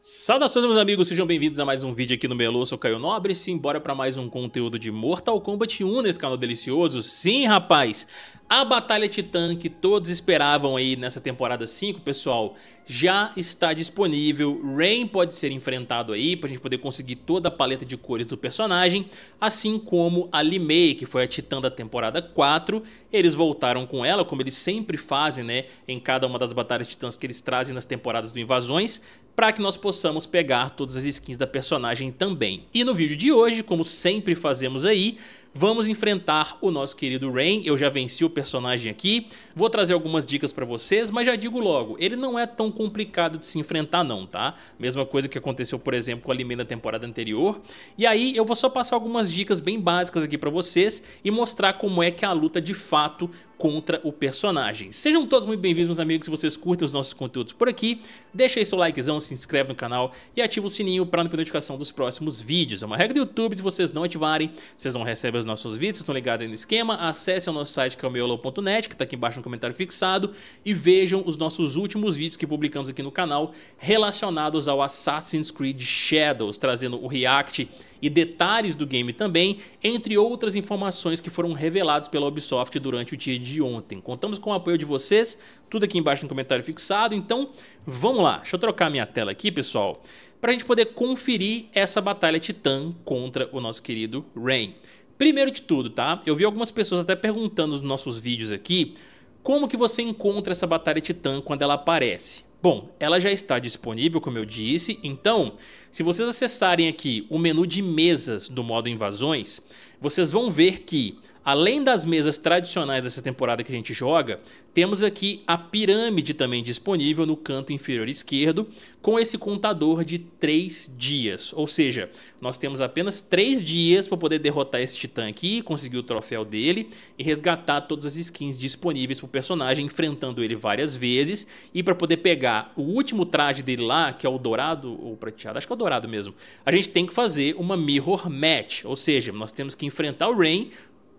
Saudações meus amigos, sejam bem-vindos a mais um vídeo aqui no Melô, sou Caio Nobre e simbora para mais um conteúdo de Mortal Kombat 1 nesse canal delicioso. Sim, rapaz, a Batalha Titã que todos esperavam aí nessa temporada 5, pessoal, já está disponível. Rain pode ser enfrentado aí para a gente poder conseguir toda a paleta de cores do personagem, assim como a Limei, que foi a Titã da temporada 4. Eles voltaram com ela, como eles sempre fazem, né, em cada uma das batalhas titãs que eles trazem nas temporadas do Invasões, para que nós possamos pegar todas as skins da personagem também. E no vídeo de hoje, como sempre fazemos aí, vamos enfrentar o nosso querido Rain. Eu já venci o personagem aqui, vou trazer algumas dicas para vocês, mas já digo logo, ele não é tão complicado de se enfrentar não, tá? Mesma coisa que aconteceu, por exemplo, com a Limei da temporada anterior. E aí eu vou só passar algumas dicas bem básicas aqui para vocês e mostrar como é que a luta de fato contra o personagem. Sejam todos muito bem-vindos, meus amigos, se vocês curtem os nossos conteúdos por aqui, deixa aí seu likezão, se inscreve no canal e ativa o sininho para não perder notificação dos próximos vídeos. É uma regra do YouTube, se vocês não ativarem, vocês não recebem os nossos vídeos, estão ligados aí no esquema, acessem o nosso site que é o meolo.net, que está aqui embaixo no comentário fixado, e vejam os nossos últimos vídeos que publicamos aqui no canal relacionados ao Assassin's Creed Shadows, trazendo o react e detalhes do game também, entre outras informações que foram reveladas pela Ubisoft durante o dia de ontem. Contamos com o apoio de vocês, tudo aqui embaixo no comentário fixado, então vamos lá. Deixa eu trocar minha tela aqui, pessoal, para a gente poder conferir essa batalha titã contra o nosso querido Rain. Primeiro de tudo, tá? Eu vi algumas pessoas até perguntando nos nossos vídeos aqui como que você encontra essa batalha titã quando ela aparece. Bom, ela já está disponível, como eu disse, então, se vocês acessarem aqui o menu de mesas do modo invasões, vocês vão ver que Além das mesas tradicionais dessa temporada que a gente joga, temos aqui a pirâmide também disponível no canto inferior esquerdo, com esse contador de 3 dias. Ou seja, nós temos apenas 3 dias para poder derrotar esse titã aqui, conseguir o troféu dele e resgatar todas as skins disponíveis para o personagem, enfrentando ele várias vezes. E para poder pegar o último traje dele lá, que é o dourado ou prateado, acho que é o dourado mesmo, a gente tem que fazer uma Mirror Match. Ou seja, nós temos que enfrentar o Rain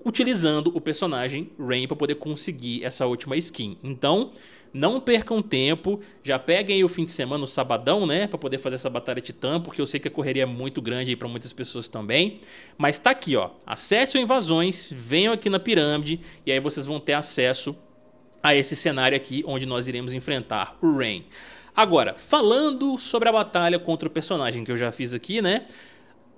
utilizando o personagem Rain para poder conseguir essa última skin. Então, não percam tempo, já peguem o fim de semana, o sabadão, né, para poder fazer essa batalha titã, porque eu sei que a correria é muito grande aí para muitas pessoas também. Mas tá aqui, ó. Acesse o invasões, venham aqui na pirâmide e aí vocês vão ter acesso a esse cenário aqui onde nós iremos enfrentar o Rain. Agora, falando sobre a batalha contra o personagem que eu já fiz aqui, né?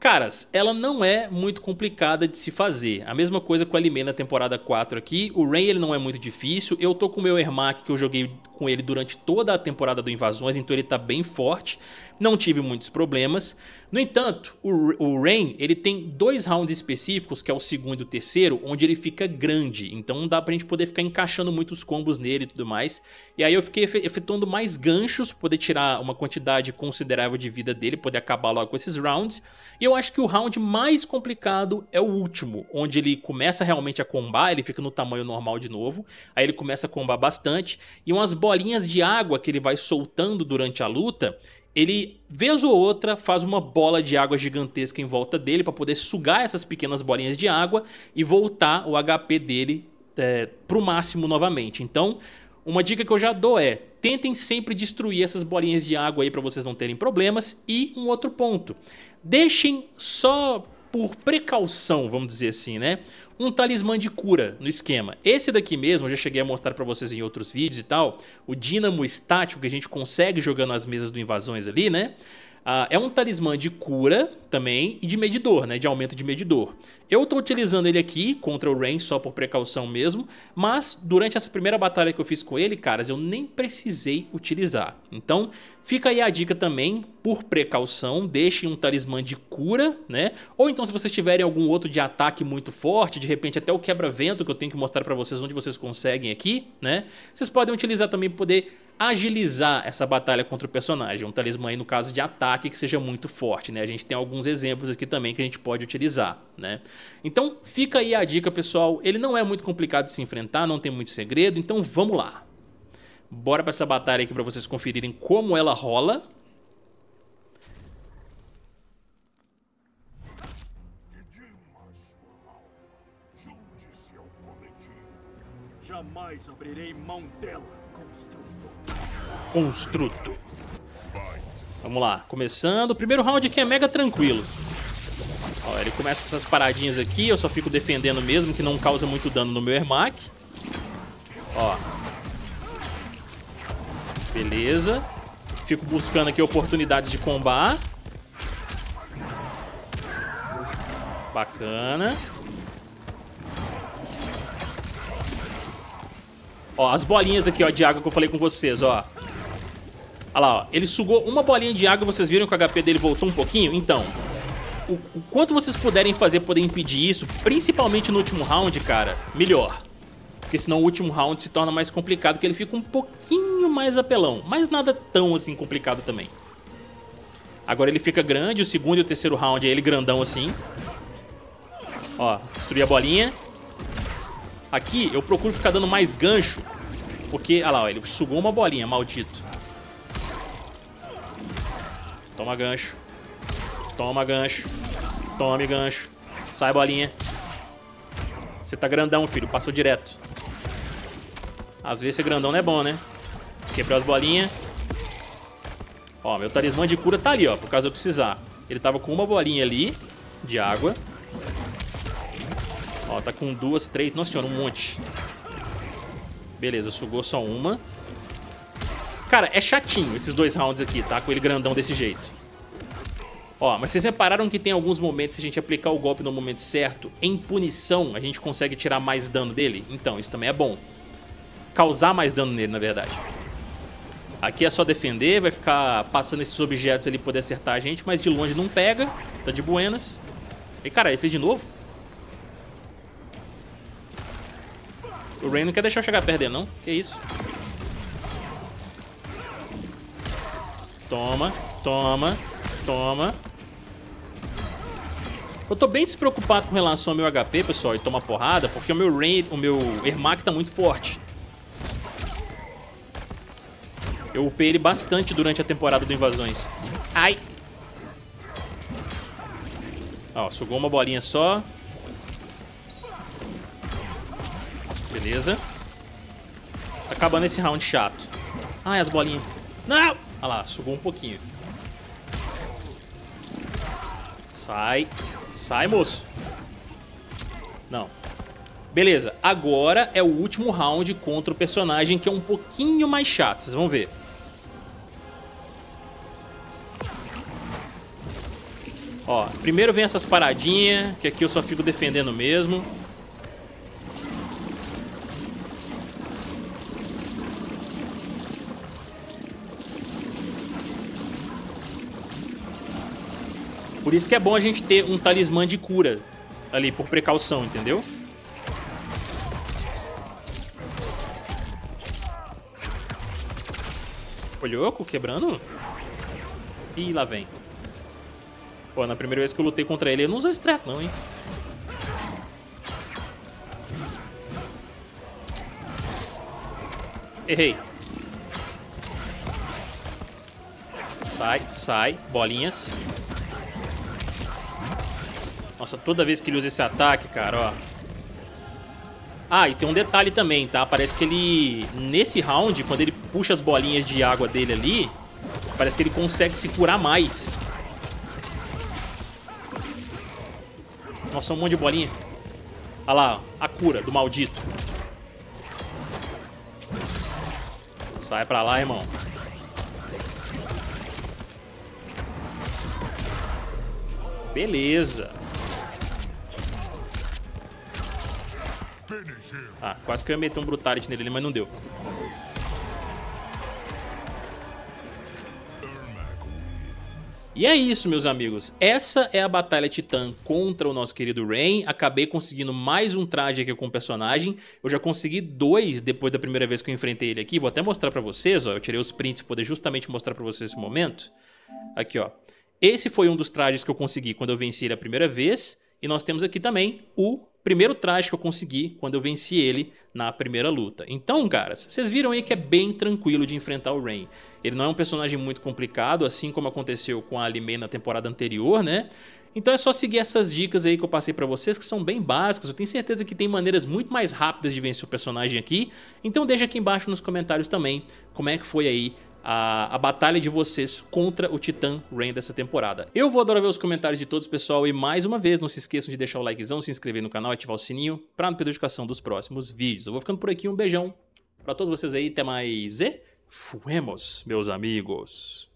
Caras, ela não é muito complicada de se fazer. A mesma coisa com a Limei na temporada 4 aqui. O Rain ele não é muito difícil. Eu tô com o meu Ermac que eu joguei com ele durante toda a temporada do Invasões, então ele tá bem forte. Não tive muitos problemas. No entanto, o, o Rain ele tem dois rounds específicos, que é o segundo e o terceiro, onde ele fica grande. Então não dá pra gente poder ficar encaixando muitos combos nele e tudo mais. E aí eu fiquei efetuando mais ganchos, poder tirar uma quantidade considerável de vida dele, poder acabar logo com esses rounds. E eu eu acho que o round mais complicado é o último, onde ele começa realmente a combar, ele fica no tamanho normal de novo, aí ele começa a combar bastante, e umas bolinhas de água que ele vai soltando durante a luta, ele, vez ou outra, faz uma bola de água gigantesca em volta dele para poder sugar essas pequenas bolinhas de água e voltar o HP dele é, pro máximo novamente. Então, uma dica que eu já dou é: tentem sempre destruir essas bolinhas de água aí para vocês não terem problemas. E um outro ponto: deixem só por precaução, vamos dizer assim, né? Um talismã de cura no esquema. Esse daqui mesmo, eu já cheguei a mostrar para vocês em outros vídeos e tal, o dínamo estático que a gente consegue jogando as mesas do invasões ali, né? Uh, é um talismã de cura também e de medidor, né? De aumento de medidor. Eu tô utilizando ele aqui contra o Rain só por precaução mesmo, mas durante essa primeira batalha que eu fiz com ele, caras, eu nem precisei utilizar. Então fica aí a dica também, por precaução, deixem um talismã de cura, né? Ou então se vocês tiverem algum outro de ataque muito forte, de repente até o quebra-vento que eu tenho que mostrar pra vocês onde vocês conseguem aqui, né? Vocês podem utilizar também poder agilizar essa batalha contra o personagem. É um talismã aí no caso de ataque que seja muito forte, né? A gente tem alguns exemplos aqui também que a gente pode utilizar, né? Então fica aí a dica, pessoal. Ele não é muito complicado de se enfrentar, não tem muito segredo, então vamos lá. Bora para essa batalha aqui para vocês conferirem como ela rola. Jamais abrirei mão dela, construtor. Construto. Vamos lá, começando. O primeiro round aqui é mega tranquilo. Ó, ele começa com essas paradinhas aqui, eu só fico defendendo mesmo, que não causa muito dano no meu Ermac. Ó. Beleza. Fico buscando aqui oportunidades de combar. Bacana. Ó, as bolinhas aqui, ó, de água que eu falei com vocês, ó. Olha lá, ó. Ele sugou uma bolinha de água, vocês viram que o HP dele voltou um pouquinho? Então, o, o quanto vocês puderem fazer poder impedir isso, principalmente no último round, cara, melhor. Porque senão o último round se torna mais complicado, que ele fica um pouquinho mais apelão. Mas nada tão, assim, complicado também. Agora ele fica grande, o segundo e o terceiro round é ele grandão assim. Ó, destruir a bolinha. Aqui eu procuro ficar dando mais gancho. Porque, olha lá, ele sugou uma bolinha, maldito. Toma gancho. Toma gancho. Tome gancho. Sai, bolinha. Você tá grandão, filho. Passou direto. Às vezes ser grandão não é bom, né? Quebrou as bolinhas. Ó, meu talismã de cura tá ali, ó. Por caso eu precisar. Ele tava com uma bolinha ali de água. Ó, tá com duas, três. Nossa senhora, um monte. Beleza, sugou só uma. Cara, é chatinho esses dois rounds aqui, tá? Com ele grandão desse jeito. Ó, mas vocês repararam que tem alguns momentos, se a gente aplicar o golpe no momento certo, em punição, a gente consegue tirar mais dano dele? Então, isso também é bom. Causar mais dano nele, na verdade. Aqui é só defender, vai ficar passando esses objetos ali poder acertar a gente, mas de longe não pega. Tá de buenas. E, cara, ele fez de novo? O Rain não quer deixar eu chegar perto perder, não? Que isso? Toma, toma, toma. Eu tô bem despreocupado com relação ao meu HP, pessoal, e toma porrada, porque o meu Rain, o meu Ermac tá muito forte. Eu upei ele bastante durante a temporada do Invasões. Ai! Ó, sugou uma bolinha só. Beleza. Acabando esse round chato. Ai, as bolinhas. Não! Olha lá, subiu um pouquinho. Sai. Sai, moço. Não. Beleza, agora é o último round contra o personagem que é um pouquinho mais chato, vocês vão ver. Ó, primeiro vem essas paradinhas, que aqui eu só fico defendendo mesmo. Por isso que é bom a gente ter um talismã de cura ali, por precaução, entendeu? Olhoco quebrando? Ih, lá vem. Pô, na primeira vez que eu lutei contra ele, ele não usou extrato não, hein? Errei. Sai, sai. Bolinhas. Nossa, toda vez que ele usa esse ataque, cara, ó. Ah, e tem um detalhe também, tá? Parece que ele, nesse round, quando ele puxa as bolinhas de água dele ali, parece que ele consegue se curar mais. Nossa, um monte de bolinha. Olha lá, a cura do maldito. Sai pra lá, irmão. Beleza. Ah, quase que eu ia meter um Brutality nele, mas não deu. E é isso, meus amigos. Essa é a Batalha Titã contra o nosso querido Rain. Acabei conseguindo mais um traje aqui com o personagem. Eu já consegui dois depois da primeira vez que eu enfrentei ele aqui. Vou até mostrar pra vocês, ó. Eu tirei os prints pra poder justamente mostrar pra vocês esse momento. Aqui, ó. Esse foi um dos trajes que eu consegui quando eu venci ele a primeira vez. E nós temos aqui também o primeiro traje que eu consegui quando eu venci ele na primeira luta. Então, caras, vocês viram aí que é bem tranquilo de enfrentar o Rain. Ele não é um personagem muito complicado, assim como aconteceu com a Alime na temporada anterior, né? Então é só seguir essas dicas aí que eu passei pra vocês, que são bem básicas. Eu tenho certeza que tem maneiras muito mais rápidas de vencer o personagem aqui. Então deixa aqui embaixo nos comentários também como é que foi aí a, a batalha de vocês contra o Titã Rain dessa temporada. Eu vou adorar ver os comentários de todos, pessoal, e mais uma vez, não se esqueçam de deixar o likezão, se inscrever no canal, e ativar o sininho para não perder a notificação dos próximos vídeos. Eu vou ficando por aqui, um beijão para todos vocês aí, até mais e fuemos, meus amigos.